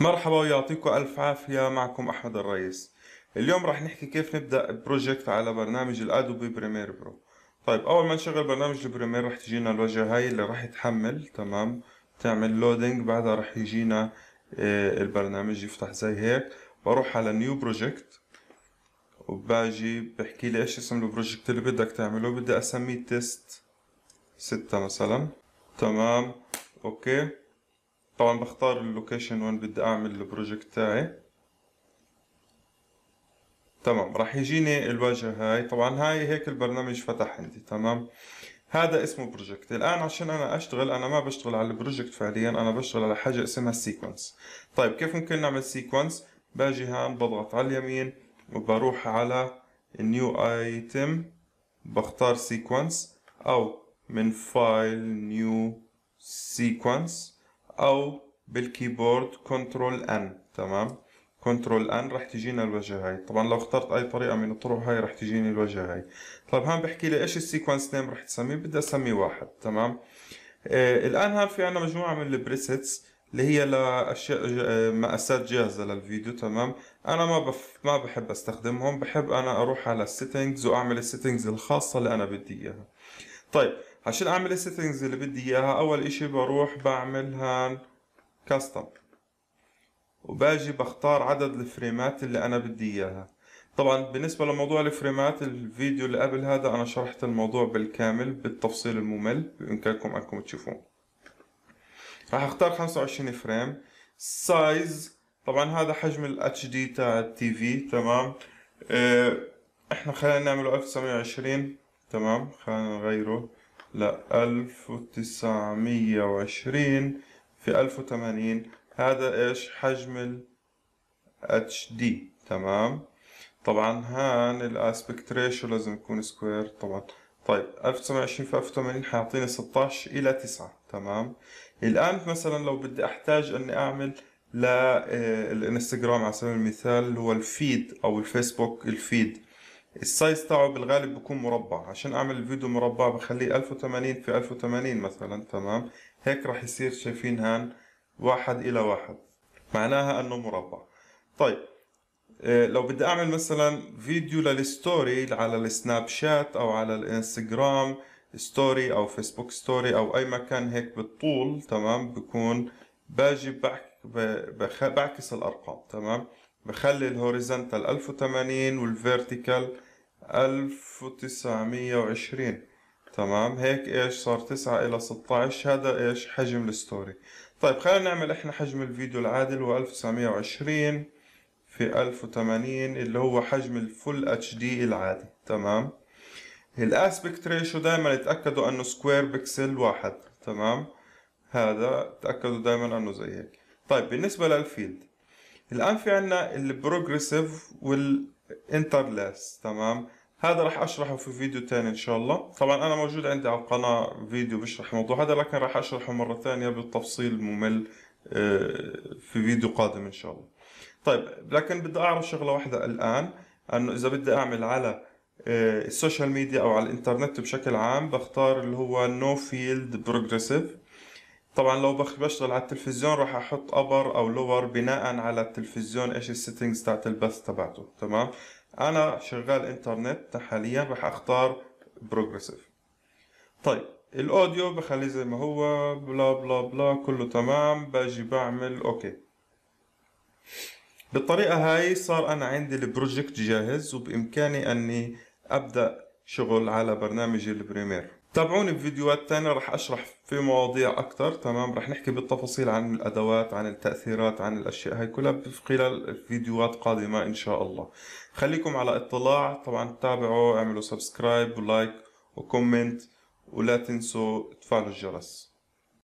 مرحبا ويعطيكم ألف عافية معكم أحمد الرئيس اليوم رح نحكي كيف نبدأ بروجكت على برنامج الأدوبي بريمير برو طيب أول ما نشغل برنامج البريمير رح تجينا الواجهة هاي اللي رح تحمل تمام تعمل لودينج بعدها رح يجينا آه، البرنامج يفتح زي هيك بروح على نيو بروجكت وباجي بحكي لي ايش اسم البروجكت اللي بدك تعمله بدي اسميه تيست ستة مثلا تمام اوكي طبعا بختار اللوكيشن وين بدي اعمل البروجكت تاعي تمام راح يجيني الواجهة هاي طبعا هاي هيك البرنامج فتح عندي تمام هذا اسمه بروجكت الان عشان انا اشتغل انا ما بشتغل على البروجكت فعليا انا بشتغل على حاجة اسمها سيكونس طيب كيف ممكن نعمل سيكونس باجي هان بضغط على اليمين وبروح على نيو ايتم بختار سيكونس او من فايل نيو سيكونس او بالكيبورد كنترول ان تمام كنترول ان رح تجينا الوجهه هاي طبعا لو اخترت اي طريقه من الطرق هاي رح تجيني الوجهه هاي طيب هون بحكي لي ايش السيكونس نيم رح تسميه بدي اسميه واحد تمام آه الان هون في عنا مجموعه من البريسيتس اللي هي لاشياء آه، مقاسات جاهزه للفيديو تمام انا ما بف... ما بحب استخدمهم بحب انا اروح على السيتنجز واعمل السيتنجز الخاصه اللي انا بدي اياها طيب عشان اعمل السيتنجز اللي بدي اياها اول اشي بروح بعمل هان كاستم وباجي بختار عدد الفريمات اللي انا بدي اياها طبعا بالنسبة لموضوع الفريمات الفيديو اللي قبل هذا انا شرحت الموضوع بالكامل بالتفصيل الممل بامكانكم انكم تشوفوه راح اختار 25 فريم سايز طبعا هذا حجم ال دي تاع التي في تمام إيه، احنا خلينا نعمله 1920 تمام خلينا نغيره ل 1920 في 1080 هذا إيش حجم ال اتش دي تمام طبعا هان الاسبكت ريشيو لازم يكون سكوير طبعا طيب 1920 في 1080 حيعطيني 16 الى 9 تمام الان مثلا لو بدي احتاج اني اعمل للانستغرام آه، على سبيل المثال هو الفيد او الفيسبوك الفيد السايز تاعه بالغالب بيكون مربع عشان اعمل الفيديو مربع بخليه 1080 في 1080 مثلا تمام هيك راح يصير شايفين هان واحد الى واحد معناها انه مربع طيب آه، لو بدي اعمل مثلا فيديو للستوري على السناب شات او على الانستغرام ستوري او فيسبوك ستوري او اي مكان هيك بالطول تمام بكون باجي بحك بعكس الارقام تمام بخلي الهوريزنتال 1080 والفيرتيكال 1920 تمام هيك ايش صار 9 الى 16 هذا ايش حجم الستوري طيب خلينا نعمل احنا حجم الفيديو العادل هو 1920 في 1080 اللي هو حجم الفول اتش دي العادي تمام الاسبكت ريشيو دائما اتاكدوا انه سكوير بكسل واحد تمام هذا تاكدوا دائما انه زي هيك طيب بالنسبه للفيلد الآن في عنا البروجريسيف والانترلاس تمام هذا راح اشرحه في فيديو تاني ان شاء الله طبعا انا موجود عندي على القناة فيديو بشرح الموضوع هذا لكن راح اشرحه مرة ثانية بالتفصيل ممل آه، في فيديو قادم ان شاء الله طيب لكن بدي اعرف شغلة واحدة الان انه اذا بدي اعمل على السوشيال آه، ميديا او على الانترنت بشكل عام بختار اللي هو نو فيلد بروجريسيف طبعا لو بشتغل على التلفزيون راح احط ابر او لور بناء على التلفزيون ايش السيتنجز تاعت البث تبعته تمام انا شغال انترنت حاليا راح اختار بروجريسيف طيب الاوديو بخليه زي ما هو بلا بلا بلا كله تمام باجي بعمل اوكي بالطريقة هاي صار انا عندي البروجكت جاهز وبامكاني اني ابدأ شغل على برنامج البريمير تابعوني بفيديوهات ثانية رح أشرح في مواضيع أكثر تمام رح نحكي بالتفاصيل عن الأدوات عن التأثيرات عن الأشياء هاي كلها خلال فيديوهات قادمة إن شاء الله خليكم على اطلاع طبعا تابعوا اعملوا سبسكرايب ولايك وكومنت ولا تنسوا تفعلوا الجرس